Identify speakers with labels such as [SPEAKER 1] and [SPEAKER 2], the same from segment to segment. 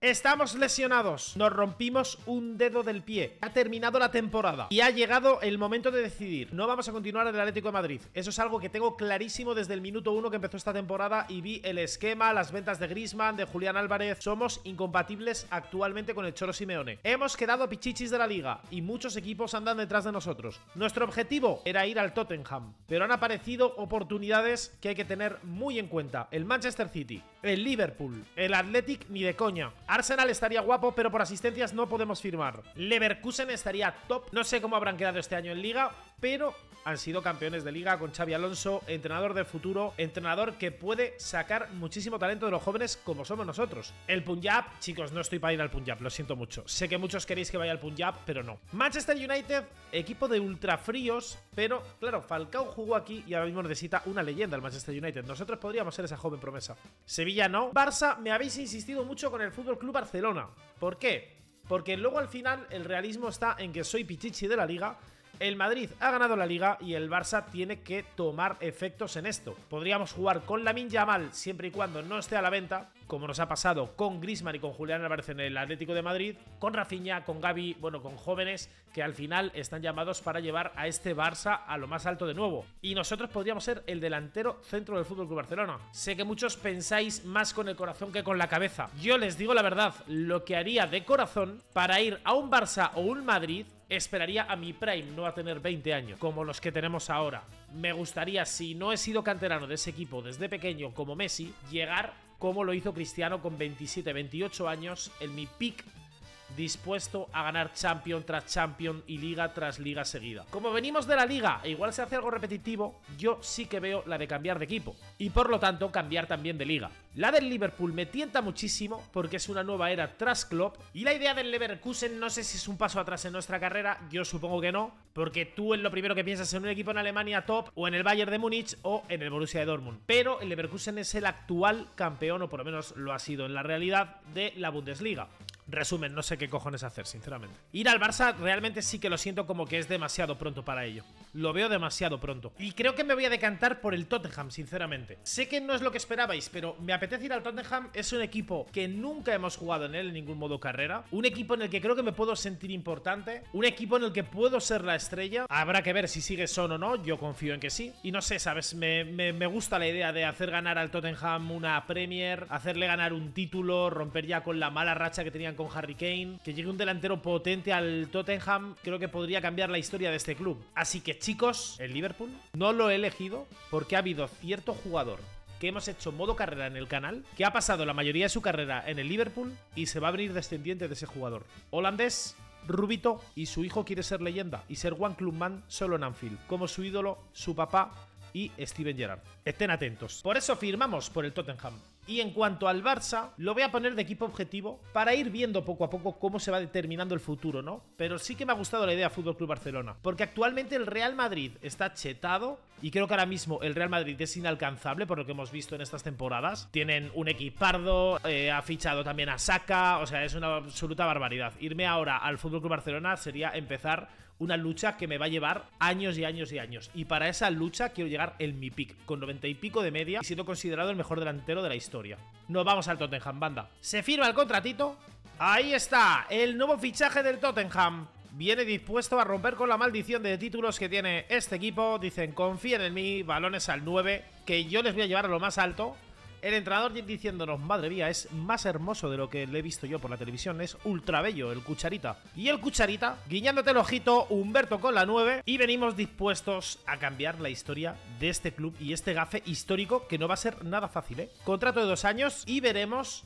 [SPEAKER 1] Estamos lesionados, nos rompimos un dedo del pie, ha terminado la temporada y ha llegado el momento de decidir, no vamos a continuar en el Atlético de Madrid, eso es algo que tengo clarísimo desde el minuto uno que empezó esta temporada y vi el esquema, las ventas de Grisman, de Julián Álvarez, somos incompatibles actualmente con el Choro Simeone, hemos quedado pichichis de la liga y muchos equipos andan detrás de nosotros, nuestro objetivo era ir al Tottenham, pero han aparecido oportunidades que hay que tener muy en cuenta, el Manchester City, el Liverpool, el Athletic ni de coña, Arsenal estaría guapo, pero por asistencias no podemos firmar. Leverkusen estaría top. No sé cómo habrán quedado este año en liga, pero han sido campeones de liga con Xavi Alonso, entrenador de futuro, entrenador que puede sacar muchísimo talento de los jóvenes como somos nosotros. El Punjab, chicos, no estoy para ir al Punjab, lo siento mucho. Sé que muchos queréis que vaya al Punjab, pero no. Manchester United, equipo de ultrafríos, pero claro, Falcao jugó aquí y ahora mismo necesita una leyenda el Manchester United. Nosotros podríamos ser esa joven promesa. Sevilla no. Barça, me habéis insistido mucho con el FC Club Barcelona. ¿Por qué? Porque luego al final el realismo está en que soy pichichi de la liga el Madrid ha ganado la liga y el Barça tiene que tomar efectos en esto. Podríamos jugar con la Minya mal siempre y cuando no esté a la venta, como nos ha pasado con Grisman y con Julián Álvarez en el Atlético de Madrid, con Rafinha, con Gaby, bueno, con jóvenes que al final están llamados para llevar a este Barça a lo más alto de nuevo. Y nosotros podríamos ser el delantero centro del FC Barcelona. Sé que muchos pensáis más con el corazón que con la cabeza. Yo les digo la verdad, lo que haría de corazón para ir a un Barça o un Madrid Esperaría a mi prime no a tener 20 años, como los que tenemos ahora. Me gustaría, si no he sido canterano de ese equipo desde pequeño como Messi, llegar como lo hizo Cristiano con 27, 28 años en mi peak dispuesto a ganar Champion tras Champion y Liga tras Liga seguida. Como venimos de la Liga e igual se hace algo repetitivo, yo sí que veo la de cambiar de equipo y por lo tanto cambiar también de Liga. La del Liverpool me tienta muchísimo porque es una nueva era tras Klopp y la idea del Leverkusen no sé si es un paso atrás en nuestra carrera, yo supongo que no, porque tú es lo primero que piensas en un equipo en Alemania top o en el Bayern de Múnich o en el Borussia de Dortmund, pero el Leverkusen es el actual campeón o por lo menos lo ha sido en la realidad de la Bundesliga. Resumen, no sé qué cojones hacer, sinceramente. Ir al Barça realmente sí que lo siento como que es demasiado pronto para ello. Lo veo demasiado pronto. Y creo que me voy a decantar por el Tottenham, sinceramente. Sé que no es lo que esperabais, pero me apetece ir al Tottenham. Es un equipo que nunca hemos jugado en él en ningún modo carrera. Un equipo en el que creo que me puedo sentir importante. Un equipo en el que puedo ser la estrella. Habrá que ver si sigue son o no. Yo confío en que sí. Y no sé, ¿sabes? Me, gusta la idea de hacer ganar al Tottenham una Premier, hacerle ganar un título, romper ya con la mala racha que tenían con Harry Kane, que llegue un delantero potente al Tottenham, creo que podría cambiar la historia de este club. Así que chicos, el Liverpool no lo he elegido porque ha habido cierto jugador que hemos hecho modo carrera en el canal, que ha pasado la mayoría de su carrera en el Liverpool y se va a venir descendiente de ese jugador. Holandés, rubito, y su hijo quiere ser leyenda y ser One Club Man solo en Anfield, como su ídolo, su papá y Steven Gerrard. Estén atentos. Por eso firmamos por el Tottenham. Y en cuanto al Barça, lo voy a poner de equipo objetivo para ir viendo poco a poco cómo se va determinando el futuro, ¿no? Pero sí que me ha gustado la idea Fútbol Club Barcelona, porque actualmente el Real Madrid está chetado y creo que ahora mismo el Real Madrid es inalcanzable por lo que hemos visto en estas temporadas. Tienen un equipardo, eh, ha fichado también a Saka, o sea, es una absoluta barbaridad. Irme ahora al Fútbol Club Barcelona sería empezar una lucha que me va a llevar años y años y años. Y para esa lucha quiero llegar en mi pick, con 90 y pico de media y siendo considerado el mejor delantero de la historia. Nos vamos al Tottenham, banda. Se firma el contratito. Ahí está, el nuevo fichaje del Tottenham. Viene dispuesto a romper con la maldición de títulos que tiene este equipo. Dicen, confíen en mí, balones al 9, que yo les voy a llevar a lo más alto el entrenador diciéndonos, madre mía, es más hermoso de lo que le he visto yo por la televisión, es ultra bello el cucharita. Y el cucharita, guiñándote el ojito, Humberto con la 9, y venimos dispuestos a cambiar la historia de este club y este gafe histórico que no va a ser nada fácil, ¿eh? Contrato de dos años y veremos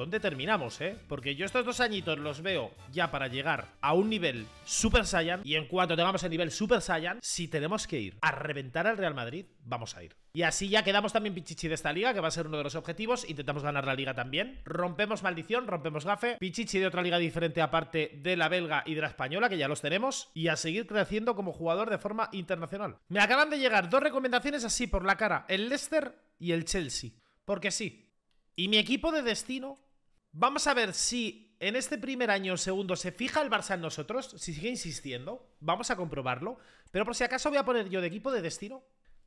[SPEAKER 1] dónde terminamos, ¿eh? Porque yo estos dos añitos los veo ya para llegar a un nivel Super Saiyan. Y en cuanto tengamos el nivel Super Saiyan, si tenemos que ir a reventar al Real Madrid, vamos a ir. Y así ya quedamos también Pichichi de esta liga, que va a ser uno de los objetivos. Intentamos ganar la liga también. Rompemos maldición, rompemos gafe. Pichichi de otra liga diferente aparte de la belga y de la española, que ya los tenemos. Y a seguir creciendo como jugador de forma internacional. Me acaban de llegar dos recomendaciones así por la cara. El Leicester y el Chelsea. Porque sí. Y mi equipo de destino Vamos a ver si en este primer año o segundo se fija el Barça en nosotros, si sigue insistiendo. Vamos a comprobarlo. Pero por si acaso voy a poner yo de equipo de destino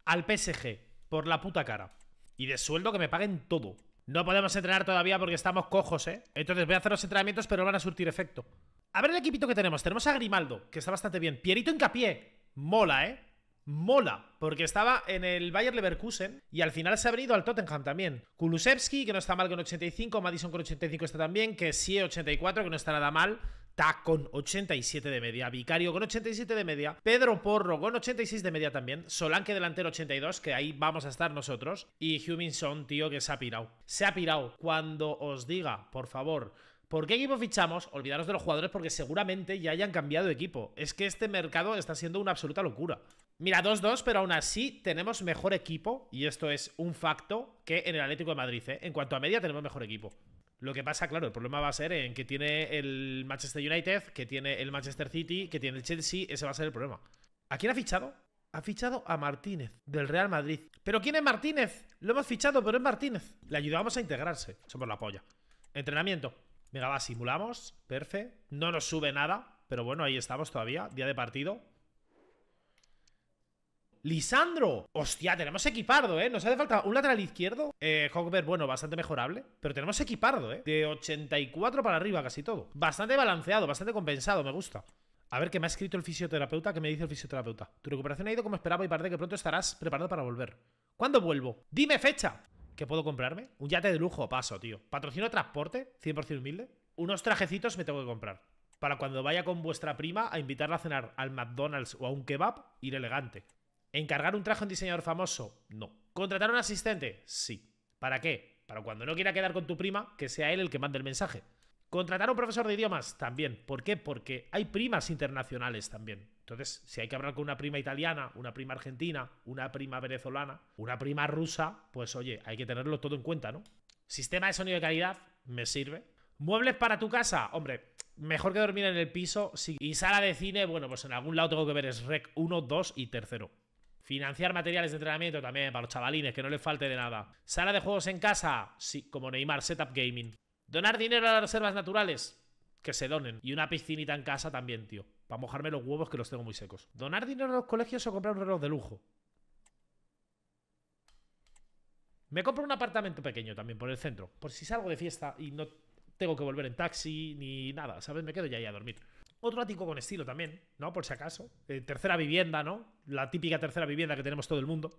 [SPEAKER 1] al PSG, por la puta cara. Y de sueldo que me paguen todo. No podemos entrenar todavía porque estamos cojos, ¿eh? Entonces voy a hacer los entrenamientos, pero van a surtir efecto. A ver el equipito que tenemos. Tenemos a Grimaldo, que está bastante bien. Pierito hincapié. Mola, ¿eh? mola, porque estaba en el Bayer Leverkusen y al final se ha venido al Tottenham también. Kulusevski, que no está mal con 85, Madison con 85 está también, que sí 84, que no está nada mal. Ta con 87 de media, Vicario con 87 de media, Pedro Porro con 86 de media también, Solanke delantero 82, que ahí vamos a estar nosotros, y Huminson, tío, que se ha pirado. Se ha pirado. Cuando os diga, por favor, ¿Por qué equipo fichamos? Olvidaros de los jugadores porque seguramente ya hayan cambiado de equipo. Es que este mercado está siendo una absoluta locura. Mira, 2-2, pero aún así tenemos mejor equipo, y esto es un facto, que en el Atlético de Madrid. ¿eh? En cuanto a media, tenemos mejor equipo. Lo que pasa, claro, el problema va a ser en que tiene el Manchester United, que tiene el Manchester City, que tiene el Chelsea, ese va a ser el problema. ¿A quién ha fichado? Ha fichado a Martínez, del Real Madrid. ¿Pero quién es Martínez? Lo hemos fichado, pero es Martínez. Le ayudamos a integrarse. Somos la polla. Entrenamiento. Venga, va, simulamos. Perfe. No nos sube nada, pero bueno, ahí estamos todavía. Día de partido. Lisandro. Hostia, tenemos equipardo, ¿eh? Nos hace falta un lateral izquierdo. Eh, bueno, bastante mejorable. Pero tenemos equipardo, ¿eh? De 84 para arriba casi todo. Bastante balanceado, bastante compensado, me gusta. A ver qué me ha escrito el fisioterapeuta, qué me dice el fisioterapeuta. Tu recuperación ha ido como esperaba y parece que pronto estarás preparado para volver. ¿Cuándo vuelvo? Dime fecha. ¿Qué puedo comprarme? Un yate de lujo, paso, tío. Patrocino transporte, 100% humilde. Unos trajecitos me tengo que comprar. Para cuando vaya con vuestra prima a invitarla a cenar al McDonald's o a un kebab, ir elegante. ¿Encargar un traje en diseñador famoso? No. ¿Contratar un asistente? Sí. ¿Para qué? Para cuando no quiera quedar con tu prima, que sea él el que mande el mensaje. ¿Contratar un profesor de idiomas? También. ¿Por qué? Porque hay primas internacionales también. Entonces, si hay que hablar con una prima italiana, una prima argentina, una prima venezolana, una prima rusa, pues oye, hay que tenerlo todo en cuenta, ¿no? Sistema de sonido de calidad, me sirve. Muebles para tu casa, hombre, mejor que dormir en el piso. Sí. Y sala de cine, bueno, pues en algún lado tengo que ver es Rec 1, 2 y tercero. Financiar materiales de entrenamiento también para los chavalines, que no les falte de nada. Sala de juegos en casa, sí, como Neymar, Setup Gaming. Donar dinero a las reservas naturales, que se donen. Y una piscinita en casa también, tío. Para mojarme los huevos que los tengo muy secos. Donar dinero a los colegios o comprar un reloj de lujo. Me compro un apartamento pequeño también por el centro. Por si salgo de fiesta y no tengo que volver en taxi ni nada, ¿sabes? Me quedo ya ahí a dormir. Otro ático con estilo también, ¿no? Por si acaso. Eh, tercera vivienda, ¿no? La típica tercera vivienda que tenemos todo el mundo.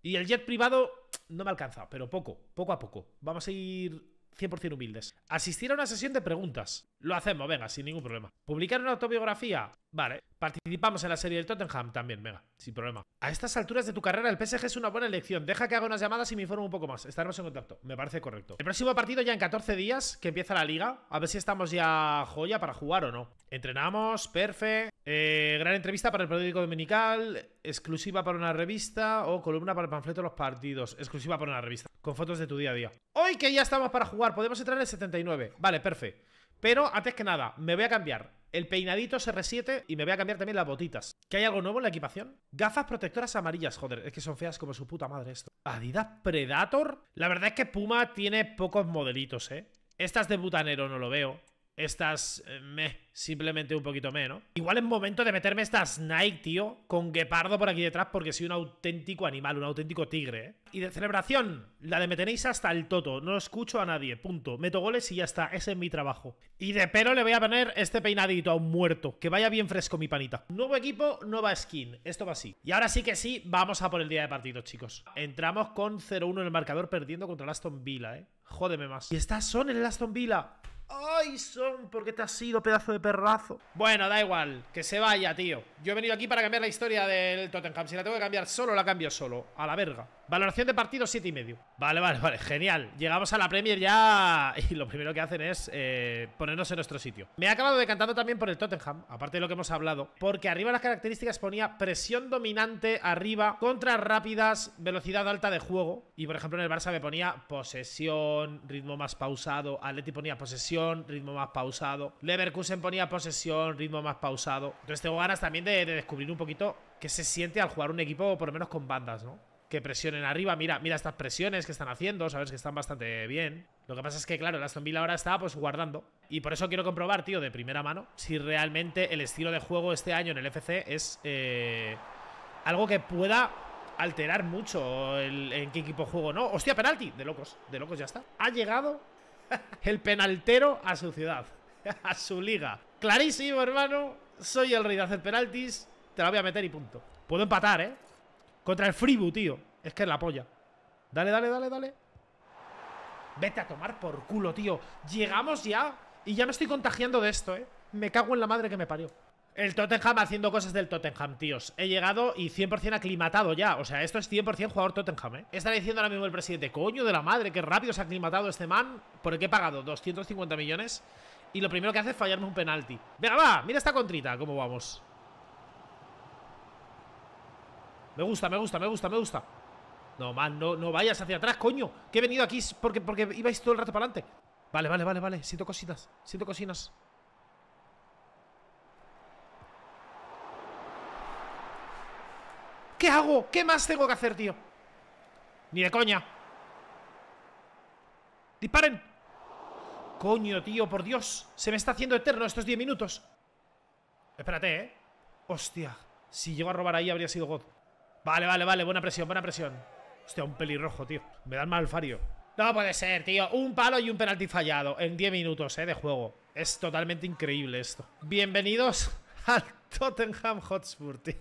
[SPEAKER 1] Y el jet privado no me alcanza, pero poco, poco a poco. Vamos a ir 100% humildes. Asistir a una sesión de preguntas. Lo hacemos, venga, sin ningún problema. Publicar una autobiografía. Vale, participamos en la serie del Tottenham también, mega, sin problema. A estas alturas de tu carrera, el PSG es una buena elección. Deja que haga unas llamadas y me informe un poco más. Estaremos en contacto, me parece correcto. El próximo partido ya en 14 días, que empieza la liga. A ver si estamos ya joya para jugar o no. Entrenamos, perfecto eh, gran entrevista para el periódico dominical. Exclusiva para una revista. O columna para el panfleto de los partidos. Exclusiva para una revista. Con fotos de tu día a día. Hoy que ya estamos para jugar, podemos entrar en el 79. Vale, perfecto Pero antes que nada, me voy a cambiar el peinadito se 7 y me voy a cambiar también las botitas. ¿Que hay algo nuevo en la equipación? Gafas protectoras amarillas, joder, es que son feas como su puta madre esto. Adidas Predator. La verdad es que Puma tiene pocos modelitos, ¿eh? Estas de butanero no lo veo estas eh, meh, simplemente un poquito meh, ¿no? Igual es momento de meterme estas Nike, tío, con guepardo por aquí detrás porque soy un auténtico animal, un auténtico tigre, ¿eh? Y de celebración, la de me tenéis hasta el toto, no escucho a nadie, punto. Meto goles y ya está, ese es mi trabajo. Y de pelo le voy a poner este peinadito a un muerto, que vaya bien fresco mi panita. Nuevo equipo, nueva skin, esto va así. Y ahora sí que sí, vamos a por el día de partido, chicos. Entramos con 0-1 en el marcador perdiendo contra el Aston Villa, ¿eh? Jódeme más. Y estas son el Aston Villa. ¡Ay, Son! ¿Por qué te has ido, pedazo de perrazo? Bueno, da igual, que se vaya, tío Yo he venido aquí para cambiar la historia del Tottenham Si la tengo que cambiar solo, la cambio solo A la verga Valoración de partido siete y medio Vale, vale, vale, genial Llegamos a la Premier ya Y lo primero que hacen es eh, ponernos en nuestro sitio Me he acabado decantando también por el Tottenham Aparte de lo que hemos hablado Porque arriba las características ponía presión dominante arriba Contras rápidas, velocidad alta de juego Y por ejemplo en el Barça me ponía posesión Ritmo más pausado Atleti ponía posesión ritmo más pausado. Leverkusen ponía posesión, ritmo más pausado. Entonces tengo ganas también de, descubrir un poquito qué se siente al jugar un equipo, por lo menos con bandas, ¿no? que presionen arriba. Mira, mira estas presiones que están haciendo, sabes que están bastante bien. Lo que pasa es que, claro, el Aston Villa ahora está pues guardando. Y por eso quiero comprobar, tío, de primera mano, si realmente el estilo de juego este año en el FC es eh, algo que pueda alterar mucho en qué equipo juego. No, hostia, penalti. De locos, de locos ya está. Ha llegado el penaltero a su ciudad, a su liga. Clarísimo, hermano. Soy el rey de hacer penaltis. Te la voy a meter y punto. Puedo empatar, ¿eh? Contra el Fribu, tío. Es que es la polla. Dale, dale, dale, dale. Vete a tomar por culo, tío. Llegamos ya. Y ya me estoy contagiando de esto, ¿eh? Me cago en la madre que me parió. El Tottenham haciendo cosas del Tottenham, tíos. He llegado y 100% aclimatado ya. O sea, esto es 100% jugador Tottenham, ¿eh? Estará diciendo ahora mismo el presidente, coño de la madre, qué rápido se ha aclimatado este man. ¿Por qué he pagado 250 millones? Y lo primero que hace es fallarme un penalti. Venga, va, mira esta contrita, cómo vamos. Me gusta, me gusta, me gusta, me gusta. No, man, no, vayas hacia atrás, coño. Que he venido aquí porque, porque ibais todo el rato para adelante. Vale, vale, vale, vale. Siento cositas, siento cositas. ¿Qué hago? ¿Qué más tengo que hacer, tío? Ni de coña. ¡Disparen! Coño, tío, por Dios. Se me está haciendo eterno estos 10 minutos. Espérate, ¿eh? Hostia. Si llego a robar ahí habría sido God. Vale, vale, vale. Buena presión, buena presión. Hostia, un pelirrojo, tío. Me dan mal fario. No puede ser, tío. Un palo y un penalti fallado en 10 minutos, ¿eh? De juego. Es totalmente increíble esto. Bienvenidos al Tottenham Hotspur, tío.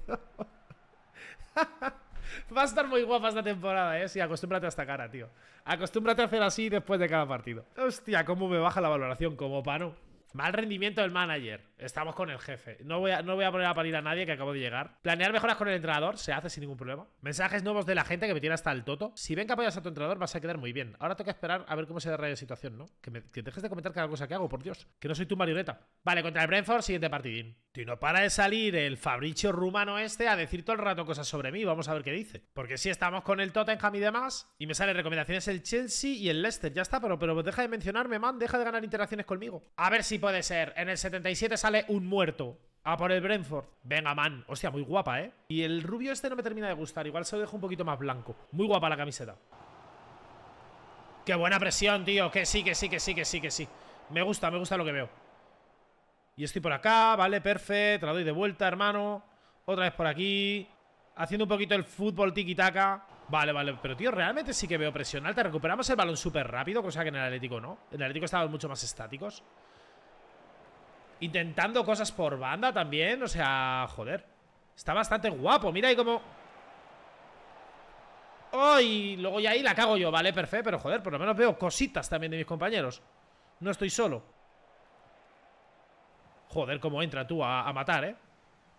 [SPEAKER 1] Va a estar muy guapa esta temporada, ¿eh? Sí, acostúmbrate a esta cara, tío. Acostúmbrate a hacer así después de cada partido. Hostia, cómo me baja la valoración como pano. Mal rendimiento del manager. Estamos con el jefe. No voy, a, no voy a poner a parir a nadie que acabo de llegar. Planear mejoras con el entrenador se hace sin ningún problema. Mensajes nuevos de la gente que me tiene hasta el toto. Si ven que apoyas a tu entrenador, vas a quedar muy bien. Ahora tengo que esperar a ver cómo se da la situación, ¿no? Que, dejes de comentar cada cosa que hago, por Dios. Que no soy tu marioneta. Vale, contra el Brentford, siguiente partidín. Y no para de salir el Fabricio rumano este a decir todo el rato cosas sobre mí. Vamos a ver qué dice. Porque si estamos con el Tottenham y demás. Y me salen recomendaciones el Chelsea y el Leicester. Ya está, pero, pero deja de mencionarme, man. Deja de ganar interacciones conmigo. A ver si puede ser. En el 77 sale un muerto. A por el Brentford. Venga, man. Hostia, muy guapa, ¿eh? Y el rubio este no me termina de gustar. Igual se lo dejo un poquito más blanco. Muy guapa la camiseta. Qué buena presión, tío. Que sí, que sí, que sí, que sí, que sí. Me gusta, me gusta lo que veo. Y estoy por acá, vale, perfecto. la doy de vuelta, hermano. Otra vez por aquí. Haciendo un poquito el fútbol tiki-taka. Vale, vale. Pero, tío, realmente sí que veo presión alta. Recuperamos el balón súper rápido, cosa que en el Atlético no. En el Atlético estábamos mucho más estáticos. Intentando cosas por banda también. O sea, joder. Está bastante guapo. Mira ahí como... ¡Ay! luego ya ahí la cago yo, ¿vale? Perfecto, pero joder, por lo menos veo cositas también de mis compañeros. No estoy solo. Joder, cómo entra tú a, matar, ¿eh?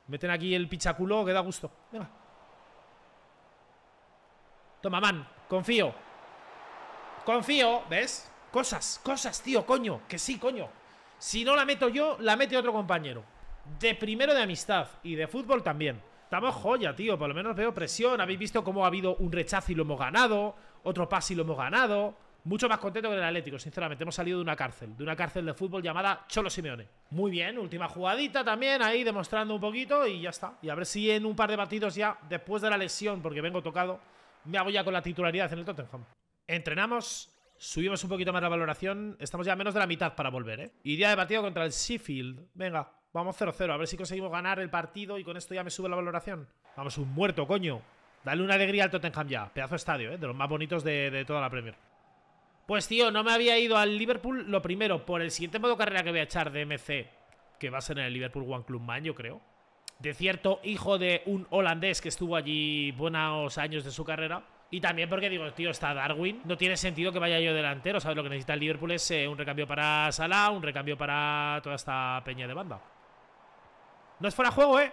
[SPEAKER 1] Meten aquí el pichaculo que da gusto. Venga. Toma, man. Confío. Confío. ¿Ves? Cosas, cosas, tío, coño. Que sí, coño. Si no la meto yo, la mete otro compañero. De primero de amistad y de fútbol también. Estamos joya, tío. Por lo menos veo presión. Habéis visto cómo ha habido un rechazo y lo hemos ganado. Otro pase y lo hemos ganado. Mucho más contento que el Atlético, sinceramente. Hemos salido de una cárcel, de una cárcel de fútbol llamada Cholo Simeone. Muy bien, última jugadita también, ahí demostrando un poquito y ya está. Y a ver si en un par de batidos ya, después de la lesión, porque vengo tocado, me hago ya con la titularidad en el Tottenham. Entrenamos Subimos un poquito más la valoración. Estamos ya a menos de la mitad para volver, ¿eh? Y día de partido contra el Sheffield. Venga, vamos 0-0. A ver si conseguimos ganar el partido y con esto ya me sube la valoración. Vamos, un muerto, coño. Dale una alegría al Tottenham ya. Pedazo estadio, ¿eh? De los más bonitos de, de toda la Premier. Pues, tío, no me había ido al Liverpool lo primero por el siguiente modo carrera que voy a echar de MC. Que va a ser en el Liverpool One Club Man, yo creo. De cierto hijo de un holandés que estuvo allí buenos años de su carrera y también porque digo, tío, está Darwin. No tiene sentido que vaya yo delantero. ¿Sabes? Lo que necesita el Liverpool es eh, un recambio para Salah, un recambio para toda esta peña de banda. No es fuera juego, ¿eh?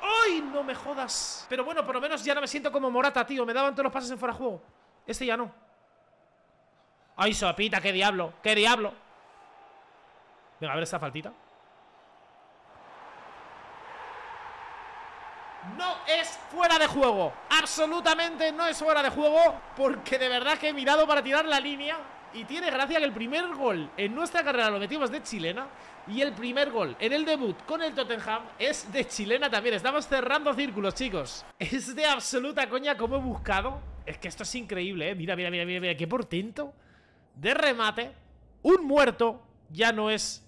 [SPEAKER 1] ¡Ay, no me jodas! Pero bueno, por lo menos ya no me siento como Morata, tío. Me daban todos los pases en fuera juego. Este ya no. ¡Ay, sopita! ¡Qué diablo! ¡Qué diablo! Venga, a ver esta faltita. no es fuera de juego. Absolutamente no es fuera de juego porque de verdad que he mirado para tirar la línea. Y tiene gracia que el primer gol en nuestra carrera lo metimos de chilena y el primer gol en el debut con el Tottenham es de chilena también. Estamos cerrando círculos, chicos. Es de absoluta coña como he buscado. Es que esto es increíble, ¿eh? Mira, mira, mira, mira, mira, qué portento. De remate, un muerto ya no es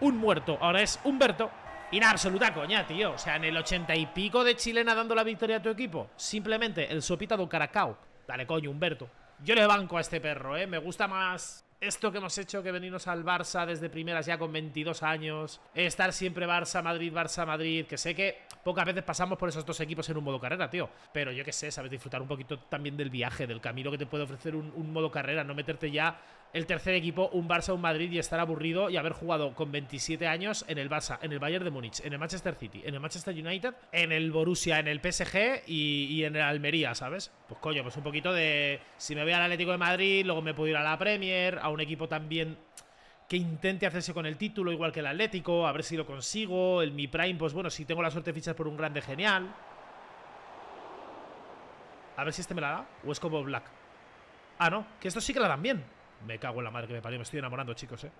[SPEAKER 1] un muerto, ahora es Humberto. Y absoluta coña, tío. O sea, en el ochenta y pico de chilena dando la victoria a tu equipo. Simplemente el sopita de Caracao. Dale, coño, Humberto. Yo le banco a este perro, ¿eh? Me gusta más esto que hemos hecho que venirnos al Barça desde primeras ya con 22 años, estar siempre Barça, Madrid, Barça, Madrid, que sé que pocas veces pasamos por esos dos equipos en un modo carrera, tío, pero yo qué sé, sabes disfrutar un poquito también del viaje, del camino que te puede ofrecer un modo carrera, no meterte ya el tercer equipo, un Barça, un Madrid y estar aburrido y haber jugado con 27 años en el Barça, en el Bayern de Múnich, en el Manchester City, en el Manchester United, en el Borussia, en el PSG y, en el Almería, ¿sabes? Pues coño, pues un poquito de... Si me voy al Atlético de Madrid, luego me puedo ir a la Premier, a un equipo también que intente hacerse con el título, igual que el Atlético, a ver si lo consigo, el Mi Prime, pues bueno, si tengo la suerte de fichar por un grande, genial. A ver si este me la da, o es como Black. Ah, no, que esto sí que la dan bien. Me cago en la madre que me parió. Me estoy enamorando, chicos, eh.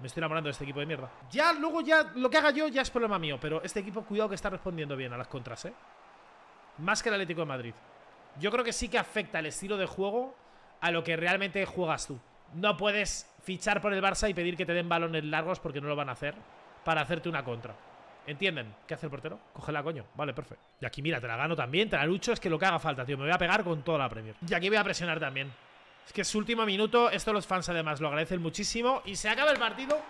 [SPEAKER 1] Me estoy enamorando de este equipo de mierda. Ya, luego ya, lo que haga yo ya es problema mío. Pero este equipo, cuidado que está respondiendo bien a las contras, eh. Más que el Atlético de Madrid. Yo creo que sí que afecta el estilo de juego a lo que realmente juegas tú. No puedes fichar por el Barça y pedir que te den balones largos porque no lo van a hacer para hacerte una contra. ¿Entienden? ¿Qué hace el portero? la coño. Vale, perfecto. Y aquí, mira, te la gano también, te la lucho, es que lo que haga falta, tío. Me voy a pegar con toda la Premier. Y aquí voy a presionar también. Es que es último minuto. Esto los fans además lo agradecen muchísimo. Y se acaba el partido.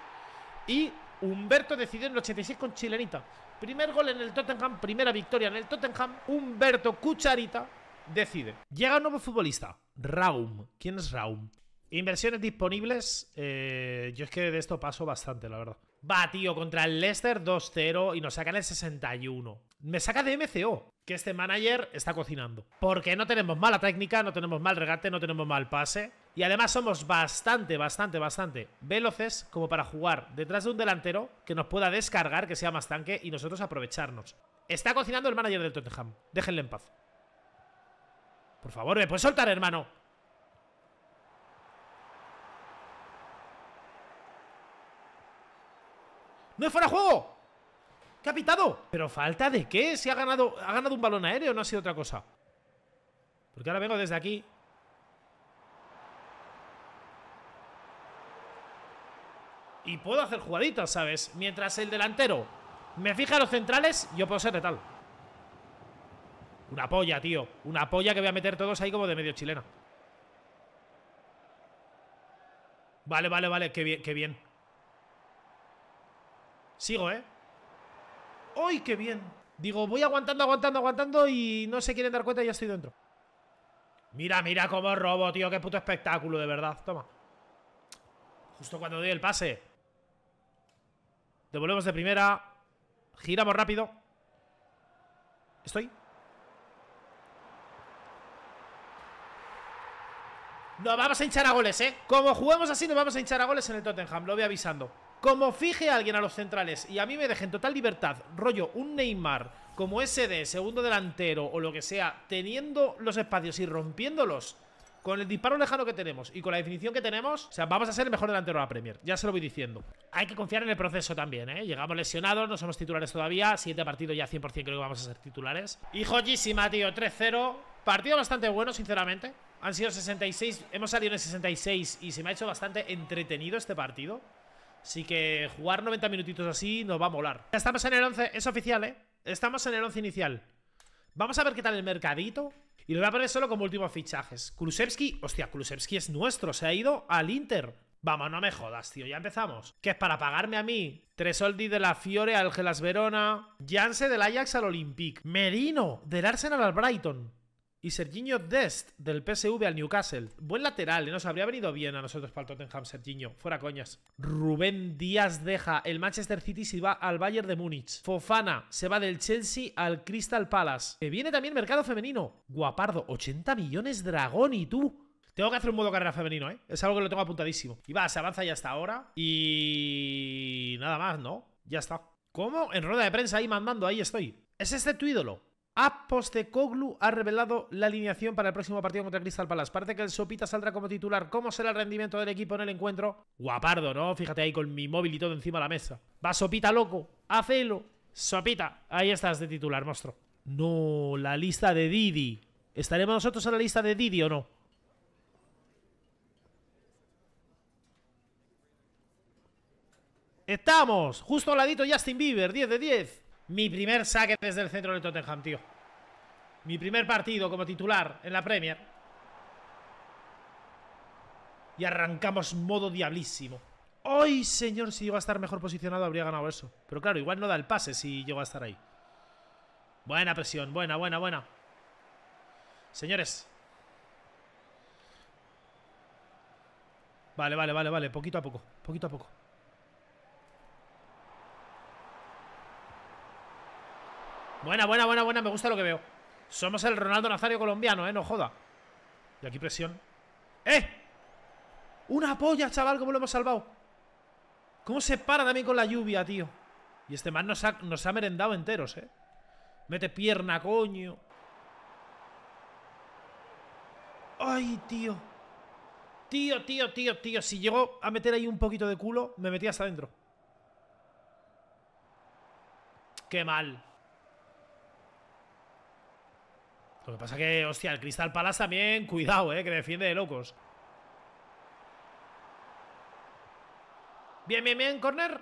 [SPEAKER 1] Y Humberto decide en el 86 con Chilenita. Primer gol en el Tottenham, primera victoria en el Tottenham. Humberto Cucharita decide. Llega un nuevo futbolista, Raum. ¿Quién es Raum? Inversiones disponibles. Eh, yo es que de esto paso bastante, la verdad. Va, tío, contra el Leicester 2-0 y nos sacan el 61. Me saca de MCO, que este manager está cocinando. Porque no tenemos mala técnica, no tenemos mal regate, no tenemos mal pase. Y además somos bastante, bastante, bastante veloces como para jugar detrás de un delantero que nos pueda descargar, que sea más tanque y nosotros aprovecharnos. Está cocinando el manager del Tottenham. Déjenle en paz. Por favor, me puedes soltar, hermano. ¡No es fuera juego! ¿Qué ha pitado? ¿Pero falta de qué? Si ha ganado, ha ganado un balón aéreo, no ha sido otra cosa. Porque ahora vengo desde aquí. Y puedo hacer jugaditas, ¿sabes? Mientras el delantero me fija los centrales, yo puedo ser de tal. Una polla, tío. Una polla que voy a meter todos ahí como de medio chilena. Vale, vale, vale. Qué bien, qué bien. Sigo, ¿eh? ¡Ay, qué bien! Digo, voy aguantando, aguantando, aguantando y no se quieren dar cuenta y ya estoy dentro. Mira, mira cómo robo, tío. Qué puto espectáculo, de verdad. Toma. Justo cuando doy el pase. Devolvemos de primera. Giramos rápido. ¿Estoy? Nos vamos a hinchar a goles, ¿eh? Como jugamos así, nos vamos a hinchar a goles en el Tottenham. Lo voy avisando. Como fije a alguien a los centrales y a mí me dejen total libertad, rollo un Neymar como SD, segundo delantero o lo que sea, teniendo los espacios y rompiéndolos, con el disparo lejano que tenemos y con la definición que tenemos, o sea, vamos a ser el mejor delantero de la Premier. Ya se lo voy diciendo. Hay que confiar en el proceso también, ¿eh? Llegamos lesionados, no somos titulares todavía. Siguiente partido ya 100% creo que vamos a ser titulares. Y joyísima, tío. 3-0. Partido bastante bueno, sinceramente. Han sido 66, hemos salido en 66 y se me ha hecho bastante entretenido este partido. Así que jugar 90 minutitos así nos va a molar. Estamos en el 11, es oficial, ¿eh? Estamos en el 11 inicial. Vamos a ver qué tal el mercadito. Y lo voy a poner solo como últimos fichajes. Kulusevski, hostia, Kulusevski es nuestro, se ha ido al Inter. Vamos, no me jodas, tío, ya empezamos. Que es para pagarme a mí. Tres soldi de la Fiore al Gelas Verona. Janse del Ajax al Olympique. Merino del Arsenal al Brighton. Y Serginho Dest del PSV al Newcastle. Buen lateral, ¿eh? nos habría venido bien a nosotros para el Tottenham, Serginho. Fuera coñas. Rubén Díaz deja el Manchester City y va al Bayern de Múnich. Fofana se va del Chelsea al Crystal Palace. Que viene también mercado femenino. Guapardo, 80 millones dragón y tú. Tengo que hacer un modo carrera femenino, ¿eh? Es algo que lo tengo apuntadísimo. Y va, se avanza ya hasta ahora. Y... Nada más, ¿no? Ya está. ¿Cómo? En rueda de prensa ahí mandando, ahí estoy. ¿Es este tu ídolo? Apostecoglu Koglu ha revelado la alineación para el próximo partido contra Crystal Palace. Parece que el Sopita saldrá como titular. ¿Cómo será el rendimiento del equipo en el encuentro? Guapardo, ¿no? Fíjate ahí con mi móvil y todo encima de la mesa. Va Sopita loco, hacelo. Sopita, ahí estás de titular, monstruo. No, la lista de Didi. ¿Estaremos nosotros en la lista de Didi o no? Estamos, justo al ladito Justin Bieber, 10 de 10. Mi primer saque desde el centro de Tottenham, tío. Mi primer partido como titular en la Premier. Y arrancamos modo diablísimo. ¡Ay, señor! Si iba a estar mejor posicionado habría ganado eso. Pero claro, igual no da el pase si llego a estar ahí. Buena presión, buena, buena, buena. Señores. Vale, vale, vale, vale. Poquito a poco, poquito a poco. Buena, buena, buena, buena. Me gusta lo que veo. Somos el Ronaldo Nazario colombiano, ¿eh? No joda. Y aquí presión. ¡Eh! ¡Una polla, chaval! ¿Cómo lo hemos salvado? ¿Cómo se para mí con la lluvia, tío? Y este man nos ha, nos ha merendado enteros, ¿eh? Mete pierna, coño. ¡Ay, tío! Tío, tío, tío, tío. Si llego a meter ahí un poquito de culo, me metí hasta adentro. ¡Qué mal! Lo que pasa es que, hostia, el Crystal Palace también, cuidado, eh, que defiende de locos. Bien, bien, bien, corner.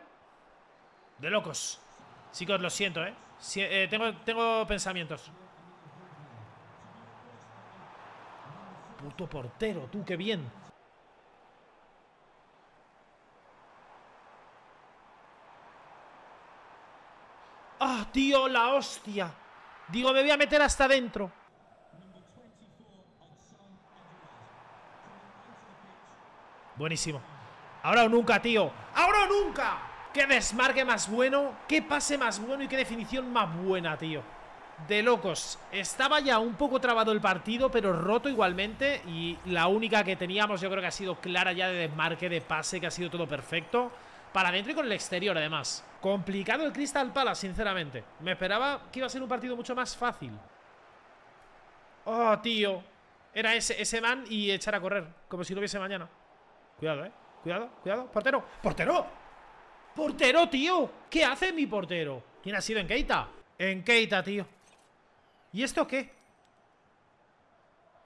[SPEAKER 1] De locos. Chicos, lo siento, eh. eh tengo, pensamientos. Puto portero, tú, qué bien. ¡Ah, tío! ¡La hostia! Digo, me voy a meter hasta adentro Buenísimo. Ahora o nunca, tío. Ahora o nunca. Qué desmarque más bueno, qué pase más bueno y qué definición más buena, tío. De locos. Estaba ya un poco trabado el partido, pero roto igualmente. Y la única que teníamos yo creo que ha sido clara ya de desmarque, de pase, que ha sido todo perfecto. Para adentro y con el exterior, además. Complicado el Crystal Palace, sinceramente. Me esperaba que iba a ser un partido mucho más fácil. Oh, tío. Era ese, ese man y echar a correr, como si no hubiese mañana. Cuidado, eh. Cuidado, cuidado. Portero, portero. Portero, tío. ¿Qué hace mi portero? ¿Quién ha sido en Keita? En Keita, tío. ¿Y esto qué?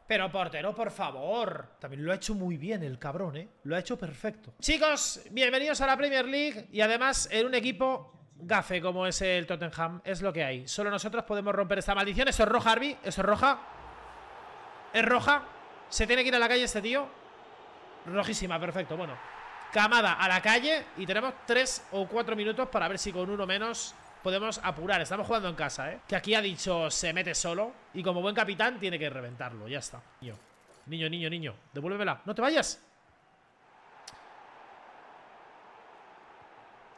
[SPEAKER 1] Pero portero, por favor. También lo ha hecho muy bien el cabrón, ¿eh? Lo ha hecho perfecto. Chicos, bienvenidos a la Premier League y además en un equipo gafe como es el Tottenham. Es lo que hay. Solo nosotros podemos romper esta maldición. Eso es roja, Arby? Eso es roja. Es roja. Se tiene que ir a la calle este tío. Rojísima, perfecto, bueno Camada a la calle y tenemos 3 o 4 minutos para ver si con uno menos podemos apurar. Estamos jugando en casa, ¿eh? Que aquí ha dicho se mete solo y como buen capitán tiene que reventarlo. Ya está. Niño, niño, niño, niño. No te vayas.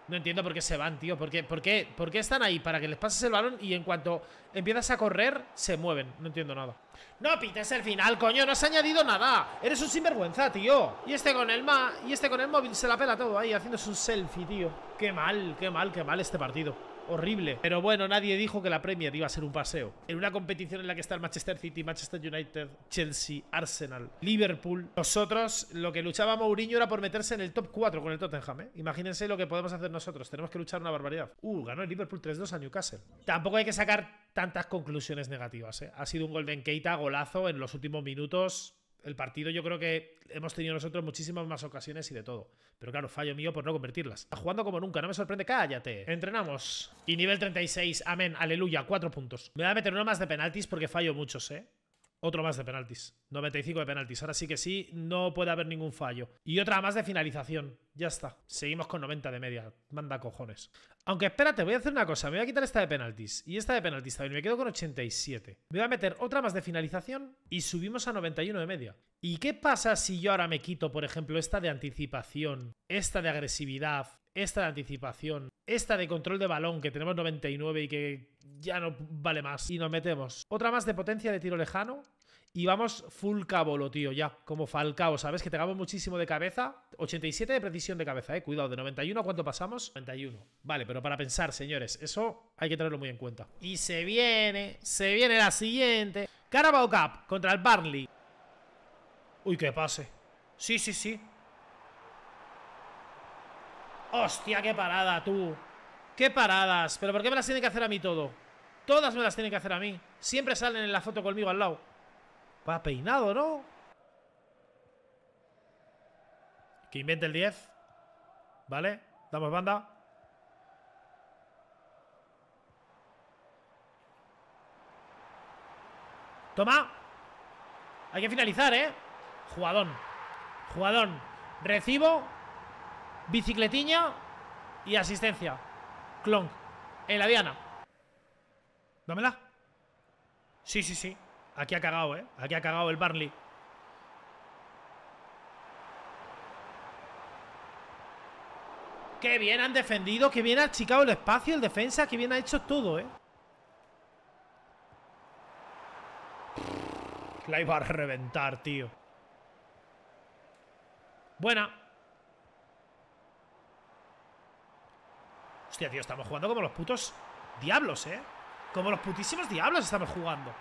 [SPEAKER 1] No entiendo por qué se van, tío. ¿Por qué, por, qué, están ahí? Para que les pases el balón y en cuanto empiezas a correr, se mueven. No entiendo nada. ¡No pites el final, coño! ¡No has añadido nada! ¡Eres un sinvergüenza, tío! Y este con el y este con el móvil se la pela todo ahí, haciéndose un selfie, tío. ¡Qué mal, qué mal, qué mal este partido! horrible. Pero bueno, nadie dijo que la Premier iba a ser un paseo. En una competición en la que está el Manchester City, Manchester United, Chelsea, Arsenal, Liverpool, nosotros lo que luchaba Mourinho era por meterse en el top 4 con el Tottenham. ¿eh? Imagínense lo que podemos hacer nosotros. Tenemos que luchar una barbaridad. Uh, ganó el Liverpool 3-2 a Newcastle. Tampoco hay que sacar tantas conclusiones negativas. ¿eh? Ha sido un Golden Keita golazo en los últimos minutos el partido yo creo que hemos tenido nosotros muchísimas más ocasiones y de todo. Pero claro, fallo mío por no convertirlas. Está jugando como nunca, no me sorprende. ¡Cállate! Entrenamos. Y nivel 36, amén, aleluya, cuatro puntos. Me voy a meter uno más de penaltis porque fallo muchos, ¿eh? Otro más de penaltis. 95 de penaltis. Ahora sí que sí, no puede haber ningún fallo. Y otra más de finalización. Ya está. Seguimos con 90 de media. Manda cojones. Aunque espérate, voy a hacer una cosa. Me voy a quitar esta de penaltis. Y esta de penaltis también. Me quedo con 87. Me voy a meter otra más de finalización y subimos a 91 de media. ¿Y qué pasa si yo ahora me quito, por ejemplo, esta de anticipación, esta de agresividad, esta de anticipación, esta de control de balón que tenemos 99 y que ya no vale más. Y nos metemos. Otra más de potencia de tiro lejano y vamos full cabolo, tío, ya. Como Falcao, ¿sabes? Que te muchísimo de cabeza. 87 de precisión de cabeza, eh. Cuidado, de 91 a cuánto pasamos? 91. Vale, pero para pensar, señores, eso hay que tenerlo muy en cuenta. Y se viene, se viene la siguiente. Carabao Cup contra el Barnley. Uy, qué pase. Sí, sí, sí. Hostia, qué parada, tú. Qué paradas. Pero ¿por qué me las tiene que hacer a mí todo? Todas me las tienen que hacer a mí. Siempre salen en la foto conmigo al lado. Va peinado, ¿no? Que invente el 10. ¿Vale? Damos banda. Toma. Hay que finalizar, ¿eh? Jugadón. Jugadón. Recibo. Bicicletiña. Y asistencia. Clonk. En la diana. Dámela. Sí, sí, sí. Aquí ha cagado, ¿eh? Aquí ha cagado el Barley. Qué bien han defendido, qué bien ha achicado el espacio, el defensa, qué bien ha hecho todo, ¿eh? La iba a reventar, tío. Buena. Hostia, tío, estamos jugando como los putos diablos, ¿eh? Como los putísimos diablos estamos jugando.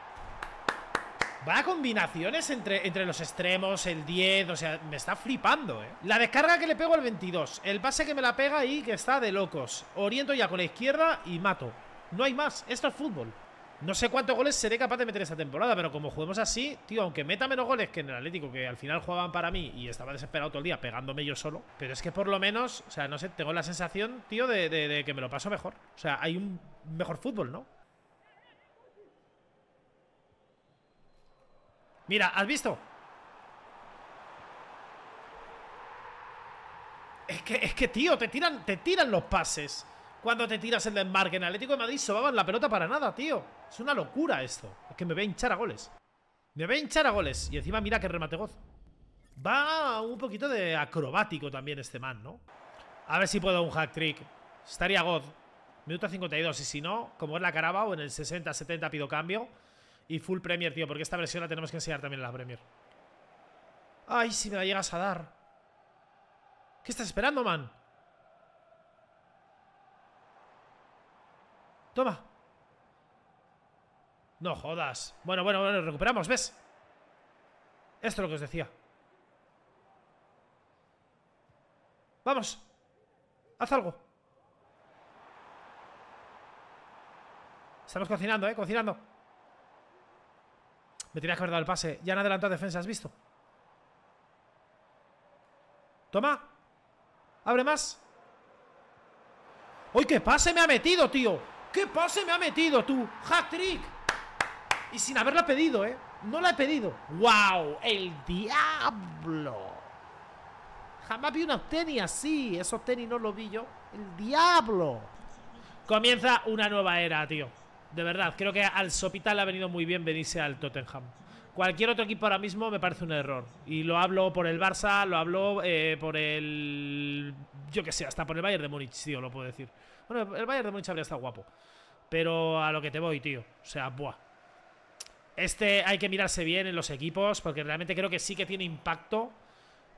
[SPEAKER 1] Va a combinaciones entre, entre los extremos, el 10, o sea, me está flipando, ¿eh? La descarga que le pego al 22, el pase que me la pega y que está de locos. Oriento ya con la izquierda y mato. No hay más, esto es fútbol. No sé cuántos goles seré capaz de meter esta temporada, pero como juguemos así, tío, aunque meta menos goles que en el Atlético, que al final jugaban para mí y estaba desesperado todo el día pegándome yo solo, pero es que por lo menos, o sea, no sé, tengo la sensación, tío, de, de que me lo paso mejor. O sea, hay un mejor fútbol, ¿no? Mira, ¿has visto? Es que, es que, tío, te tiran, te tiran los pases cuando te tiras el desmarque. En Atlético de Madrid sobaban la pelota para nada, tío. Es una locura esto. Es que me voy a hinchar a goles. Me voy a hinchar a goles. Y encima mira que remate goz. Va un poquito de acrobático también este man, ¿no? A ver si puedo un hack trick. Estaría God. Minuto 52. Y si no, como es la Carabao, en el 60-70 pido cambio. Y full Premier, tío, porque esta versión la tenemos que enseñar también a la Premier. ¡Ay, si me la llegas a dar! ¿Qué estás esperando, man? Toma. No jodas. Bueno, bueno, bueno, recuperamos, ¿ves? Esto es lo que os decía. Vamos. Haz algo. Estamos cocinando, ¿eh? Cocinando. Me tiras que haber dado el pase. Ya han adelantado defensa, ¿has visto? Toma. Abre más. ¡Uy, qué pase me ha metido, tío! ¡Qué pase me ha metido, tú! ¡Hat-trick! Y sin haberla pedido, ¿eh? No la he pedido. ¡Wow! ¡El diablo! Jamás vi una tenis así. eso tenis no lo vi yo. ¡El diablo! Comienza una nueva era, tío. De verdad, creo que al Sopital ha venido muy bien venirse al Tottenham. Cualquier otro equipo ahora mismo me parece un error. Y lo hablo por el Barça, lo hablo eh, por el... Yo qué sé, hasta por el Bayern de Múnich, tío, lo puedo decir. Bueno, el Bayern de Múnich habría estado guapo. Pero a lo que te voy, tío. O sea, buah. Este hay que mirarse bien en los equipos porque realmente creo que sí que tiene impacto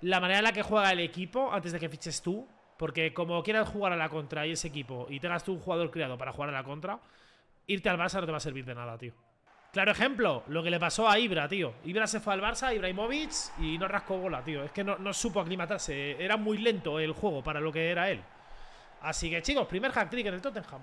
[SPEAKER 1] la manera en la que juega el equipo antes de que fiches tú. Porque como quieras jugar a la contra y ese equipo y tengas tú un jugador creado para jugar a la contra, irte al Barça no te va a servir de nada, tío. Claro ejemplo, lo que le pasó a Ibra, tío. Ibra se fue al Barça, Ibrahimovic, y no rascó bola, tío. Es que no, no supo aclimatarse. Era muy lento el juego para lo que era él. Así que, chicos, primer hat-trick en el Tottenham.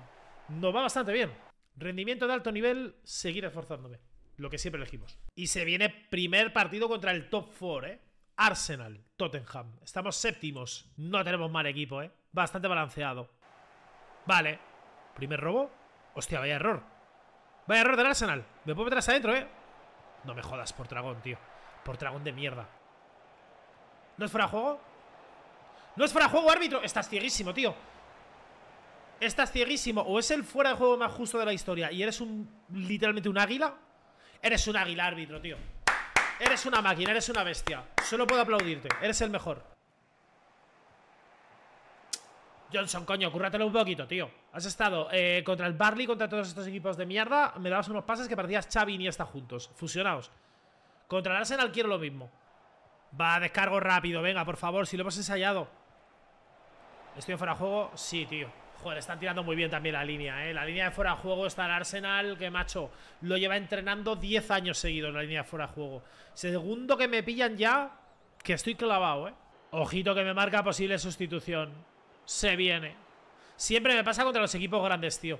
[SPEAKER 1] Nos va bastante bien. Rendimiento de alto nivel, seguir esforzándome. Lo que siempre elegimos. Y se viene primer partido contra el top 4, ¿eh? Arsenal, Tottenham. Estamos séptimos. No tenemos mal equipo, ¿eh? Bastante balanceado. Vale. Primer robo. Hostia, vaya error. Vaya error del Arsenal. Me puedo meter hasta adentro, ¿eh? No me jodas por dragón, tío. Por dragón de mierda. ¿No es fuera de juego? ¡No es fuera de juego, árbitro! Estás cieguísimo, tío. Estás cieguísimo. O es el fuera de juego más justo de la historia y eres un literalmente un águila. Eres un águila, árbitro, tío. Eres una máquina, eres una bestia. Solo puedo aplaudirte. Eres el mejor. Johnson, coño, cúrratelo un poquito, tío. Has estado eh, contra el Barley, contra todos estos equipos de mierda. Me dabas unos pases que parecías Xavi y está juntos. Fusionados. Contra el Arsenal quiero lo mismo. Va, descargo rápido, venga, por favor, si lo hemos ensayado. ¿Estoy fuera de juego? Sí, tío. Joder, están tirando muy bien también la línea, ¿eh? La línea de fuera de juego está el Arsenal, que macho, lo lleva entrenando 10 años seguidos la línea de fuera de juego. Segundo que me pillan ya, que estoy clavado, ¿eh? Ojito que me marca posible sustitución se viene. Siempre me pasa contra los equipos grandes, tío.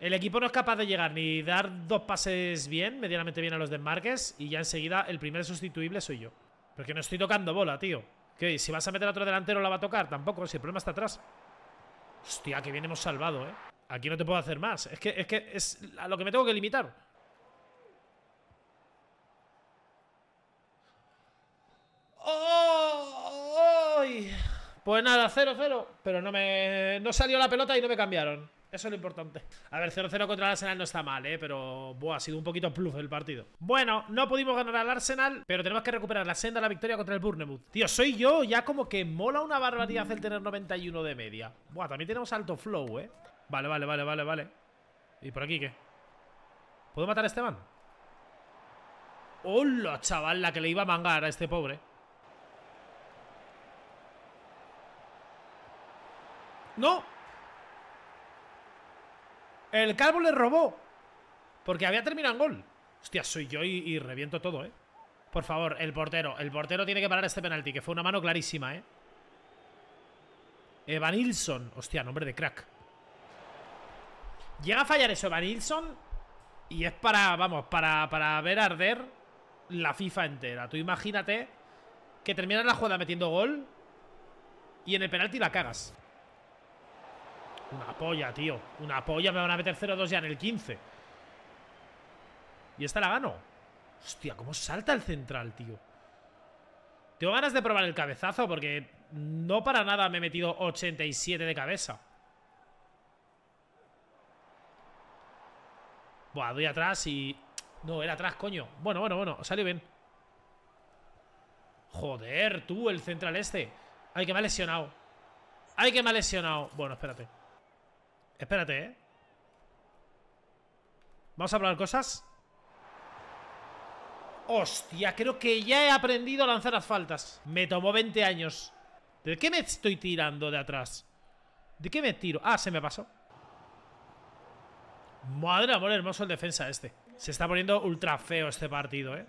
[SPEAKER 1] El equipo no es capaz de llegar ni dar dos pases bien, medianamente bien a los desmarques. Y ya enseguida el primer sustituible soy yo. Porque no estoy tocando bola, tío. que Si vas a meter a otro delantero la va a tocar. Tampoco, si el problema está atrás. Hostia, que bien hemos salvado, ¿eh? Aquí no te puedo hacer más. Es que es, que es a lo que me tengo que limitar. ¡Oh! Pues nada, 0-0, pero no me no salió la pelota y no me cambiaron. Eso es lo importante. A ver, 0-0 contra el Arsenal no está mal, ¿eh? Pero, buah, ha sido un poquito plus el partido. Bueno, no pudimos ganar al Arsenal, pero tenemos que recuperar la senda de la victoria contra el Bournemouth. Tío, soy yo, ya como que mola una barbaridad el tener 91 de media. Buah, también tenemos alto flow, ¿eh? Vale, vale, vale, vale, vale. ¿Y por aquí qué? ¿Puedo matar a Esteban? ¡Hola, chaval! La que le iba a mangar a este pobre. ¡No! El calvo le robó. Porque había terminado en gol. Hostia, soy yo y, reviento todo, ¿eh? Por favor, el portero. El portero tiene que parar este penalti, que fue una mano clarísima, ¿eh? Evanilson. Hostia, nombre de crack. Llega a fallar eso Evanilson. Y es para, vamos, para, para ver arder la FIFA entera. Tú imagínate que terminas la jugada metiendo gol y en el penalti la cagas. Una polla, tío. Una polla. Me van a meter 0-2 ya en el 15. Y esta la gano. Hostia, cómo salta el central, tío. Tengo ganas de probar el cabezazo porque no para nada me he metido 87 de cabeza. Buah, doy atrás y... No, era atrás, coño. Bueno, bueno, bueno. Salió bien. Joder, tú, el central este. Ay, que me ha lesionado. Ay, que me ha lesionado. Bueno, espérate. Espérate, ¿eh? Vamos a probar cosas. Hostia, creo que ya he aprendido a lanzar las faltas. Me tomó 20 años. ¿De qué me estoy tirando de atrás? ¿De qué me tiro? Ah, se me pasó. Madre amor, hermoso el defensa este. Se está poniendo ultra feo este partido, ¿eh?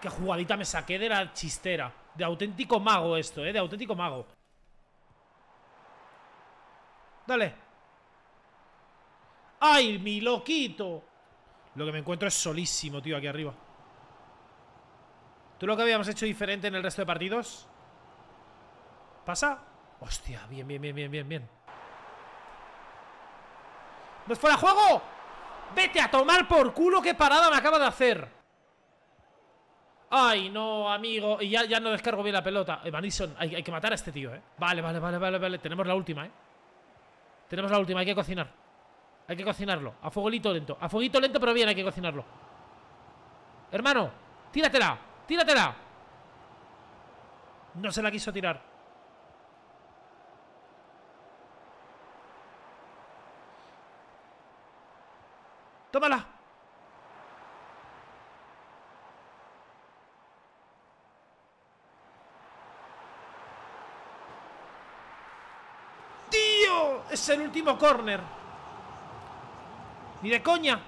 [SPEAKER 1] Qué jugadita me saqué de la chistera de auténtico mago esto, ¿eh? De auténtico mago. Dale. ¡Ay, mi loquito! Lo que me encuentro es solísimo, tío, aquí arriba. ¿Tú lo que habíamos hecho diferente en el resto de partidos? ¿Pasa? Hostia, bien, bien, bien, bien, bien, bien. ¡No es fuera juego! ¡Vete a tomar por culo! ¡Qué parada me acaba de hacer! Ay, no, amigo. Y ya, ya no descargo bien la pelota. Evanison, eh, hay, que matar a este tío, eh. Vale, vale, vale, vale, vale. Tenemos la última, eh. Tenemos la última, hay que cocinar. Hay que cocinarlo. A fueguito lento. A fueguito lento, pero bien, hay que cocinarlo. Hermano, tíratela. Tíratela. No se la quiso tirar. Tómala. el último córner. Ni de coña.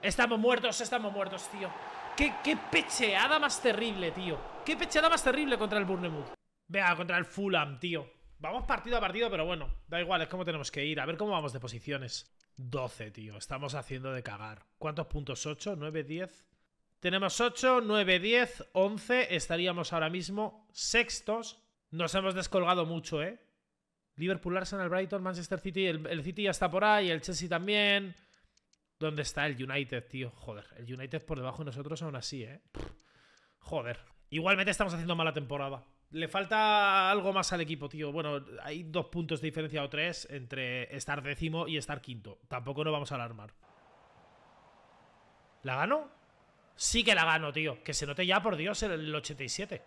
[SPEAKER 1] Estamos muertos, estamos muertos, tío. Qué, qué pecheada más terrible, tío. Qué pecheada más terrible contra el Bournemouth. Vea, contra el Fulham, tío. Vamos partido a partido, pero bueno, da igual, es como tenemos que ir. A ver cómo vamos de posiciones. 12, tío. Estamos haciendo de cagar. ¿Cuántos puntos? 8, 9, 10. Tenemos 8, 9, 10, 11. Estaríamos ahora mismo sextos. Nos hemos descolgado mucho, ¿eh? Liverpool, Arsenal, Brighton, Manchester City. El, City ya está por ahí, el Chelsea también. ¿Dónde está el United, tío? Joder, el United por debajo de nosotros aún así, ¿eh? joder. Igualmente estamos haciendo mala temporada. Le falta algo más al equipo, tío. Bueno, hay dos puntos de diferencia o tres entre estar décimo y estar quinto. Tampoco nos vamos a alarmar. ¿La gano? sí que la gano, tío. Que se note ya, por Dios, el 87.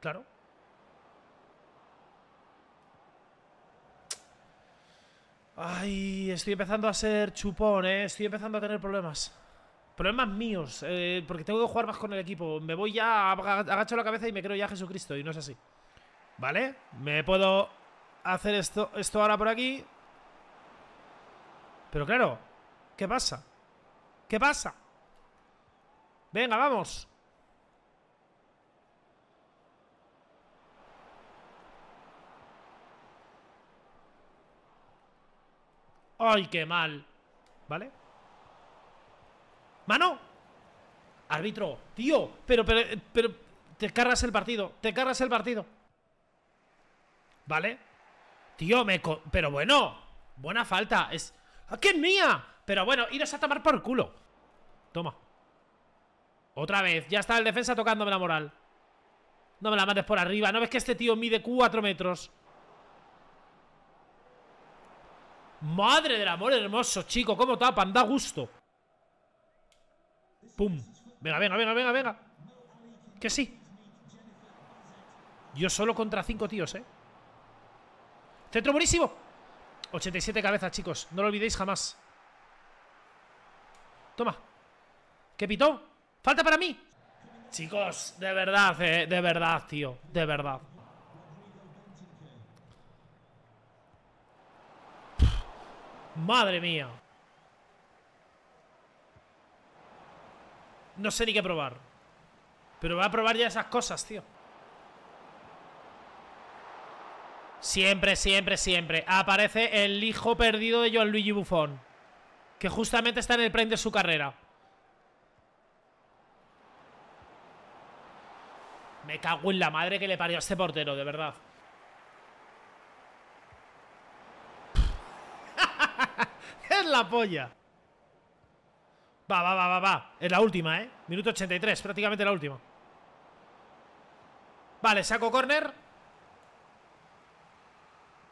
[SPEAKER 1] Claro. Ay, estoy empezando a ser chupón, ¿eh? Estoy empezando a tener problemas. Problemas míos, eh, porque tengo que jugar más con el equipo. Me voy ya, agacho la cabeza y me creo ya a Jesucristo, y no es así. ¿Vale? Me puedo hacer esto, esto ahora por aquí. Pero claro, ¿qué pasa? ¿Qué pasa? Venga, vamos ¡Ay, qué mal! ¿Vale? ¡Mano! Árbitro, tío Pero, pero, pero Te cargas el partido Te cargas el partido ¿Vale? Tío, me... Pero bueno Buena falta Es... ¡Ah, qué mía! Pero bueno, irás a tomar por culo Toma otra vez. Ya está el defensa tocándome la moral. No me la mates por arriba. ¿No ves que este tío mide 4 metros? Madre del amor hermoso, chico. Cómo tapan. Da gusto. Pum. Venga, venga, venga, venga, venga. Que sí. Yo solo contra 5 tíos, ¿eh? Centro buenísimo. 87 cabezas, chicos. No lo olvidéis jamás. Toma. ¿Qué pitó? Falta para mí. Chicos, de verdad, eh, de verdad, tío. De verdad. Madre mía. No sé ni qué probar. Pero va a probar ya esas cosas, tío. Siempre, siempre, siempre. Aparece el hijo perdido de John Luigi Buffon. Que justamente está en el prime de su carrera. Me cago en la madre que le parió a este portero, de verdad. es la polla. Va, va, va, va, va. Es la última, ¿eh? Minuto 83, prácticamente la última. Vale, saco corner.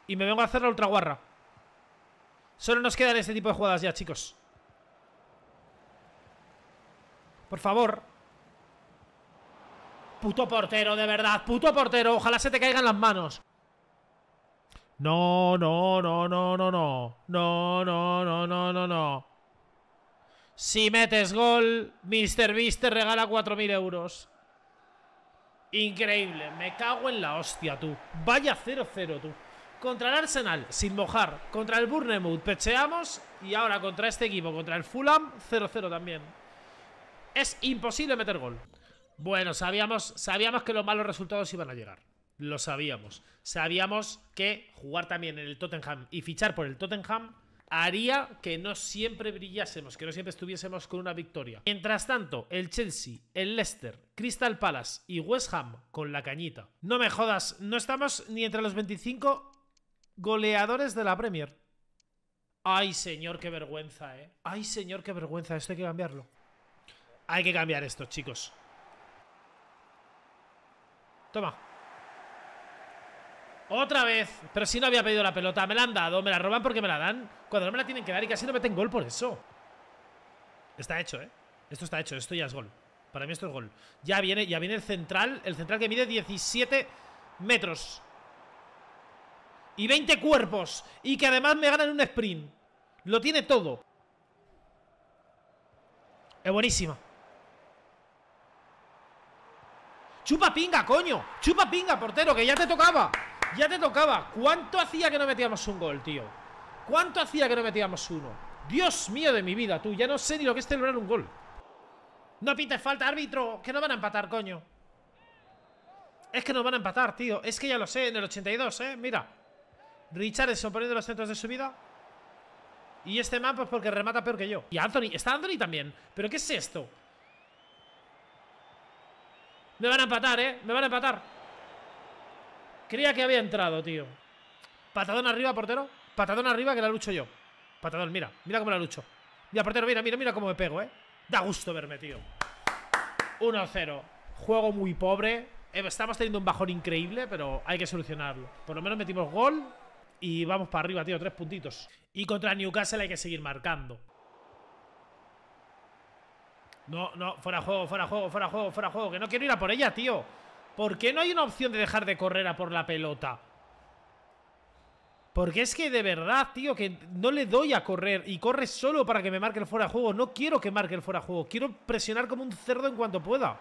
[SPEAKER 1] Y me vengo a hacer la ultraguarra. Solo nos quedan este tipo de jugadas ya, chicos. Por favor. Puto portero, de verdad, puto portero. Ojalá se te caigan las manos. No, no, no, no, no, no. No, no, no, no, no, no. Si metes gol, Mr. Beast te regala 4.000 euros. Increíble. Me cago en la hostia, tú. Vaya 0-0, tú. Contra el Arsenal, sin mojar. Contra el Bournemouth, pecheamos. Y ahora contra este equipo, contra el Fulham, 0-0 también. Es imposible meter gol. Bueno, sabíamos, sabíamos que los malos resultados iban a llegar. Lo sabíamos. Sabíamos que jugar también en el Tottenham y fichar por el Tottenham haría que no siempre brillásemos, que no siempre estuviésemos con una victoria. Mientras tanto, el Chelsea, el Leicester, Crystal Palace y West Ham con la cañita. No me jodas, no estamos ni entre los 25 goleadores de la Premier. Ay, señor, qué vergüenza, ¿eh? Ay, señor, qué vergüenza, esto hay que cambiarlo. Hay que cambiar esto, chicos. Otra vez. Pero si no había pedido la pelota. Me la han dado. Me la roban porque me la dan. Cuando no me la tienen que dar y casi no meten gol por eso. Está hecho, ¿eh? Esto está hecho. Esto ya es gol. Para mí esto es gol. Ya viene, ya viene el central. El central que mide 17 metros. Y 20 cuerpos. Y que además me ganan un sprint. Lo tiene todo. Es buenísima. Chupa pinga, coño. Chupa pinga, portero, que ya te tocaba. Ya te tocaba. ¿Cuánto hacía que no metíamos un gol, tío? ¿Cuánto hacía que no metíamos uno? Dios mío de mi vida, tú. Ya no sé ni lo que es celebrar un gol. No pites falta, árbitro. Que no van a empatar, coño. Es que nos van a empatar, tío. Es que ya lo sé, en el 82, ¿eh? Mira. Richard Richardson poniendo los centros de subida. Y este man, pues porque remata peor que yo. Y Anthony. Está Anthony también. ¿Pero qué es esto? Me van a empatar, ¿eh? Me van a empatar. Creía que había entrado, tío. Patadón arriba, portero. Patadón arriba que la lucho yo. Patadón, mira. Mira cómo la lucho. Mira, portero, mira, mira, mira cómo me pego, ¿eh? Da gusto verme, tío. 1-0. Juego muy pobre. Eh, estamos teniendo un bajón increíble, pero hay que solucionarlo. Por lo menos metimos gol y vamos para arriba, tío. Tres puntitos. Y contra Newcastle hay que seguir marcando. No, no, fuera juego, fuera juego, fuera juego, fuera juego. Que no quiero ir a por ella, tío. ¿Por qué no hay una opción de dejar de correr a por la pelota? Porque es que de verdad, tío, que no le doy a correr y corre solo para que me marque el fuera de juego. No quiero que marque el fuera de juego. Quiero presionar como un cerdo en cuanto pueda.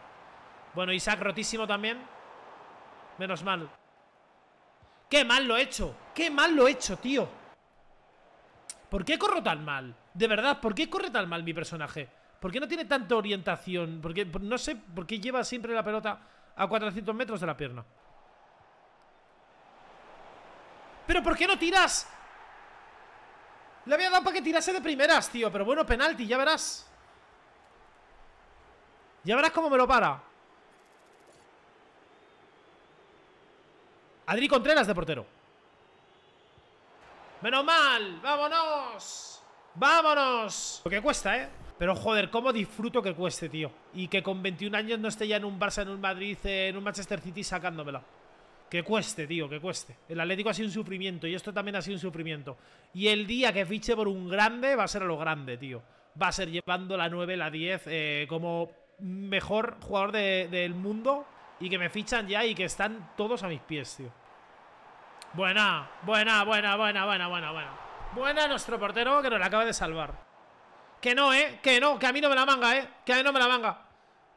[SPEAKER 1] Bueno, Isaac rotísimo también. Menos mal. ¡Qué mal lo he hecho! ¡Qué mal lo he hecho, tío! ¿Por qué corro tan mal? De verdad, ¿por qué corre tan mal mi personaje? ¿Por qué no tiene tanta orientación? Porque no sé por qué lleva siempre la pelota a 400 metros de la pierna. ¿Pero por qué no tiras? Le había dado para que tirase de primeras, tío. Pero bueno, penalti, ya verás. Ya verás cómo me lo para. Adri Contreras de portero. Menos mal. Vámonos. Vámonos. Lo que cuesta, ¿eh? Pero joder, cómo disfruto que cueste, tío. Y que con 21 años no esté ya en un Barça, en un Madrid, en un Manchester City sacándomela. Que cueste, tío, que cueste. El Atlético ha sido un sufrimiento y esto también ha sido un sufrimiento. Y el día que fiche por un grande va a ser a lo grande, tío. Va a ser llevando la 9, la 10 eh, como mejor jugador del mundo y que me fichan ya y que están todos a mis pies, tío. Buena, buena, buena, buena, buena, buena, buena. Buena nuestro portero que nos acaba de salvar. Que no, ¿eh? Que no, que a mí no me la manga, ¿eh? Que a mí no me la manga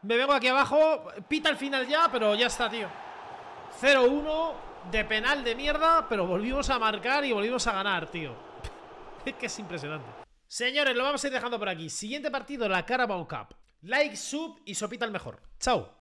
[SPEAKER 1] Me vengo aquí abajo Pita al final ya, pero ya está, tío 0-1 de penal de mierda Pero volvimos a marcar y volvimos a ganar, tío Es que es impresionante Señores, lo vamos a ir dejando por aquí Siguiente partido, la Carabao Cup Like, sub y sopita el mejor Chao